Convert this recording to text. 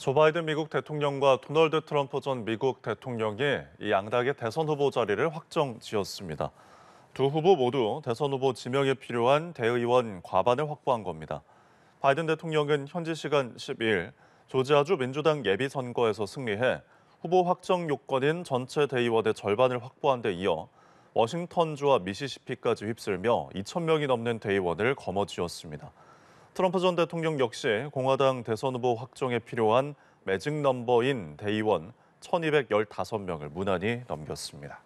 조 바이든 미국 대통령과 도널드 트럼프 전 미국 대통령이 이 양당의 대선 후보 자리를 확정 지었습니다. 두 후보 모두 대선 후보 지명에 필요한 대의원 과반을 확보한 겁니다. 바이든 대통령은 현지 시간 12일 조지아주 민주당 예비 선거에서 승리해 후보 확정 요건인 전체 대의원의 절반을 확보한 데 이어 워싱턴주와 미시시피까지 휩쓸며 2천 명이 넘는 대의원을 거머쥐었습니다. 트럼프 전 대통령 역시 공화당 대선 후보 확정에 필요한 매직 넘버인 대의원 1,215명을 무난히 넘겼습니다.